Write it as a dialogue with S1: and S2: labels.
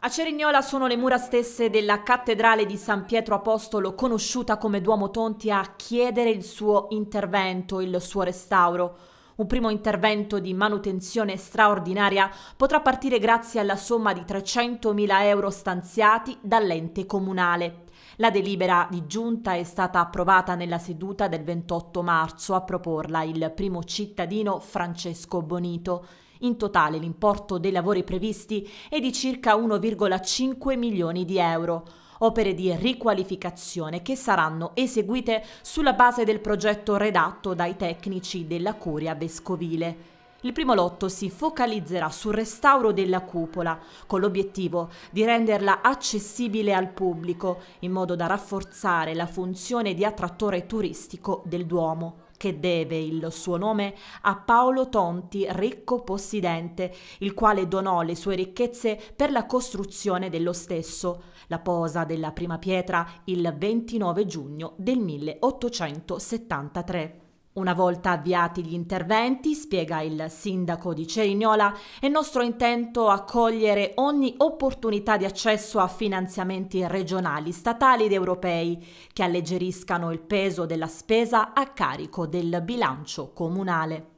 S1: A Cerignola sono le mura stesse della cattedrale di San Pietro Apostolo, conosciuta come Duomo Tonti, a chiedere il suo intervento, il suo restauro. Un primo intervento di manutenzione straordinaria potrà partire grazie alla somma di 300.000 euro stanziati dall'ente comunale. La delibera di giunta è stata approvata nella seduta del 28 marzo a proporla il primo cittadino Francesco Bonito. In totale l'importo dei lavori previsti è di circa 1,5 milioni di euro opere di riqualificazione che saranno eseguite sulla base del progetto redatto dai tecnici della Curia Vescovile. Il primo lotto si focalizzerà sul restauro della cupola, con l'obiettivo di renderla accessibile al pubblico, in modo da rafforzare la funzione di attrattore turistico del Duomo che deve il suo nome a Paolo Tonti, ricco possidente, il quale donò le sue ricchezze per la costruzione dello stesso, la posa della prima pietra il 29 giugno del 1873. Una volta avviati gli interventi, spiega il sindaco di Cerignola, è nostro intento accogliere ogni opportunità di accesso a finanziamenti regionali, statali ed europei che alleggeriscano il peso della spesa a carico del bilancio comunale.